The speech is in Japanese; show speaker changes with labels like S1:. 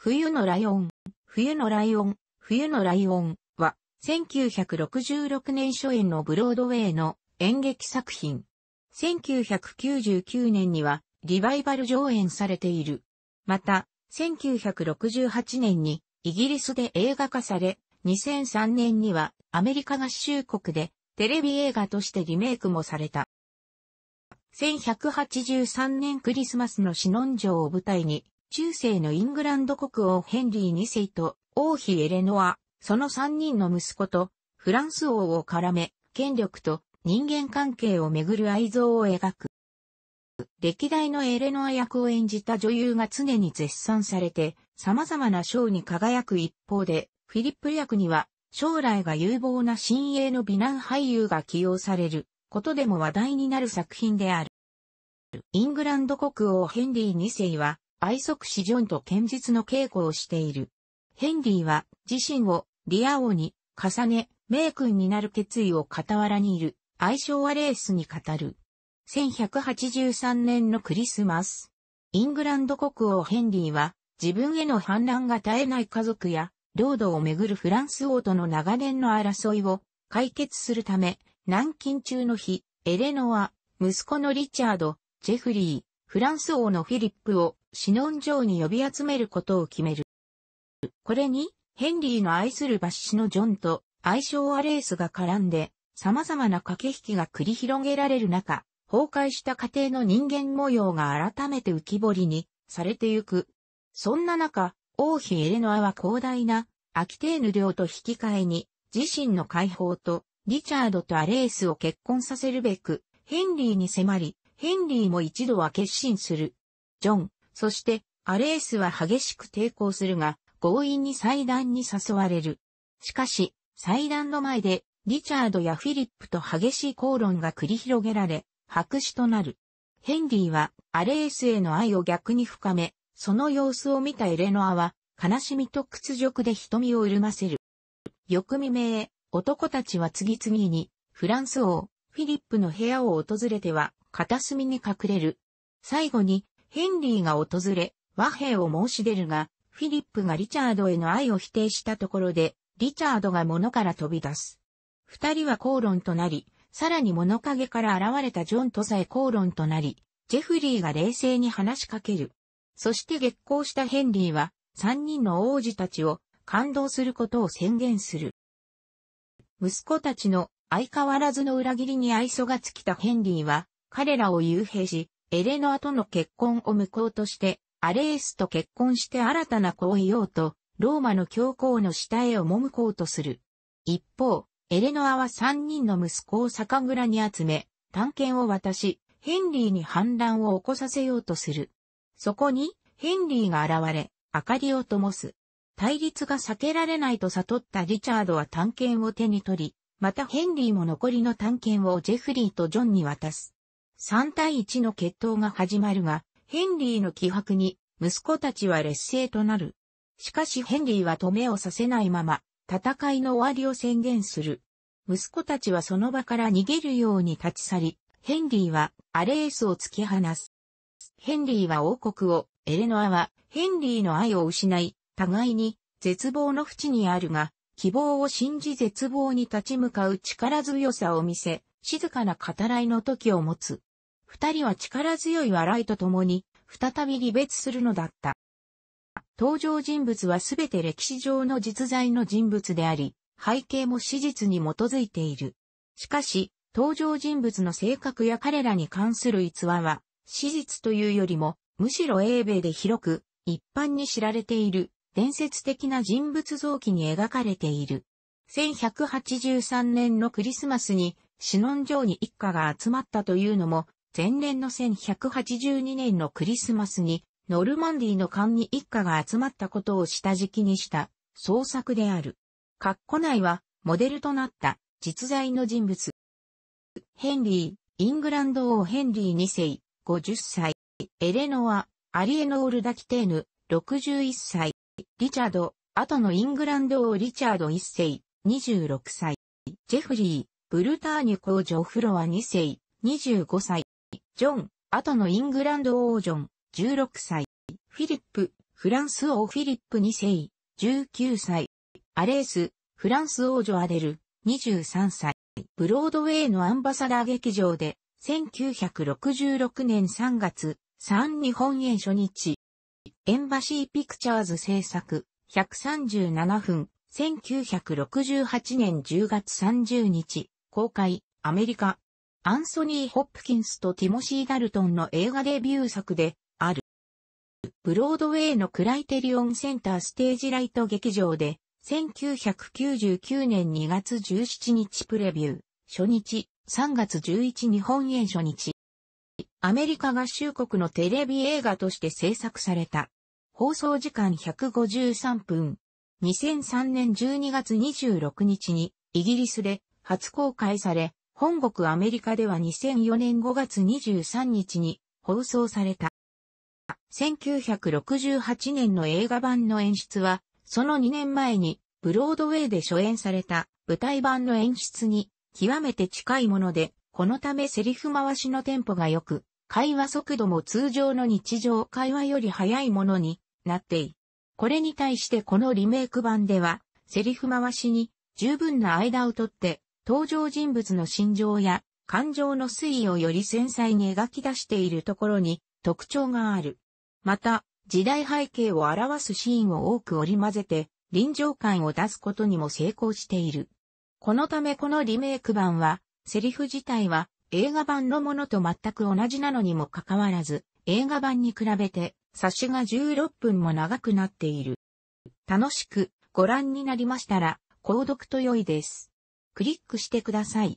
S1: 冬のライオン、冬のライオン、冬のライオンは、1966年初演のブロードウェイの演劇作品。1999年にはリバイバル上演されている。また、1968年にイギリスで映画化され、2003年にはアメリカ合衆国でテレビ映画としてリメイクもされた。1183年クリスマスのシノン城を舞台に中世のイングランド国王ヘンリー2世と王妃エレノア、その3人の息子とフランス王を絡め、権力と人間関係をめぐる愛憎を描く。歴代のエレノア役を演じた女優が常に絶賛されて、様々な賞に輝く一方で、フィリップ役には、将来が有望な新鋭の美男俳優が起用されることでも話題になる作品である。イングランド国王ヘンリー2世は、愛即子ジョンと堅実の稽古をしている。ヘンリーは自身をリア王に重ね、名君になる決意を傍らにいる、愛称はレースに語る。1183年のクリスマス。イングランド国王ヘンリーは、自分への反乱が絶えない家族や、領土をめぐるフランス王との長年の争いを解決するため、南京中の日、エレノア、息子のリチャード、ジェフリー、フランス王のフィリップをシノン城に呼び集めることを決める。これに、ヘンリーの愛するバッシのジョンと愛称アレースが絡んで、様々な駆け引きが繰り広げられる中、崩壊した家庭の人間模様が改めて浮き彫りにされてゆく。そんな中、王妃エレノアは広大なアキテーヌ領と引き換えに、自身の解放とリチャードとアレースを結婚させるべく、ヘンリーに迫り、ヘンリーも一度は決心する。ジョン、そして、アレースは激しく抵抗するが、強引に祭壇に誘われる。しかし、祭壇の前で、リチャードやフィリップと激しい口論が繰り広げられ、白紙となる。ヘンリーは、アレースへの愛を逆に深め、その様子を見たエレノアは、悲しみと屈辱で瞳を潤ませる。翌未明、男たちは次々に、フランス王、フィリップの部屋を訪れては、片隅に隠れる。最後に、ヘンリーが訪れ、和平を申し出るが、フィリップがリチャードへの愛を否定したところで、リチャードが物から飛び出す。二人は口論となり、さらに物陰から現れたジョンとさえ口論となり、ジェフリーが冷静に話しかける。そして激高したヘンリーは、三人の王子たちを感動することを宣言する。息子たちの相変わらずの裏切りに愛想が尽きたヘンリーは、彼らを幽閉し、エレノアとの結婚を無効として、アレースと結婚して新たな子を得ようと、ローマの教皇の下へ赴こうとする。一方、エレノアは三人の息子を酒蔵に集め、探検を渡し、ヘンリーに反乱を起こさせようとする。そこに、ヘンリーが現れ、明かりを灯す。対立が避けられないと悟ったリチャードは探検を手に取り、またヘンリーも残りの探検をジェフリーとジョンに渡す。3対1の決闘が始まるが、ヘンリーの気迫に、息子たちは劣勢となる。しかしヘンリーは止めをさせないまま、戦いの終わりを宣言する。息子たちはその場から逃げるように立ち去り、ヘンリーはアレースを突き放す。ヘンリーは王国を、エレノアはヘンリーの愛を失い、互いに絶望の淵にあるが、希望を信じ絶望に立ち向かう力強さを見せ、静かな語らいの時を持つ。二人は力強い笑いと共に、再び離別するのだった。登場人物はすべて歴史上の実在の人物であり、背景も史実に基づいている。しかし、登場人物の性格や彼らに関する逸話は、史実というよりも、むしろ英米で広く、一般に知られている、伝説的な人物像記に描かれている。1183年のクリスマスに、シノン城に一家が集まったというのも、前年の1182年のクリスマスに、ノルマンディの艦に一家が集まったことを下敷きにした創作である。括弧内は、モデルとなった実在の人物。ヘンリー、イングランド王ヘンリー2世、50歳。エレノア、アリエノール・ダキテーヌ、61歳。リチャード、後のイングランド王リチャード1世、26歳。ジェフリー、ブルターニュ公女フロア2世、25歳。ジョン、後のイングランド王ジョン、16歳。フィリップ、フランス王フィリップ2世、19歳。アレース、フランス王女アレル、23歳。ブロードウェイのアンバサダー劇場で、1966年3月、3日本演初日。エンバシーピクチャーズ制作、137分、1968年10月30日、公開、アメリカ。アンソニー・ホップキンスとティモシー・ダルトンの映画デビュー作である。ブロードウェイのクライテリオンセンターステージライト劇場で1999年2月17日プレビュー、初日、3月11日本円初日。アメリカ合衆国のテレビ映画として制作された。放送時間153分。2003年12月26日にイギリスで初公開され、本国アメリカでは2004年5月23日に放送された。1968年の映画版の演出は、その2年前にブロードウェイで初演された舞台版の演出に極めて近いもので、このためセリフ回しのテンポが良く、会話速度も通常の日常会話より速いものになってい。これに対してこのリメイク版では、セリフ回しに十分な間をとって登場人物の心情や感情の推移をより繊細に描き出しているところに特徴がある。また、時代背景を表すシーンを多く織り交ぜて、臨場感を出すことにも成功している。このためこのリメイク版は、セリフ自体は映画版のものと全く同じなのにもかかわらず、映画版に比べて、冊子が16分も長くなっている。楽しくご覧になりましたら、購読と良いです。クリックしてください。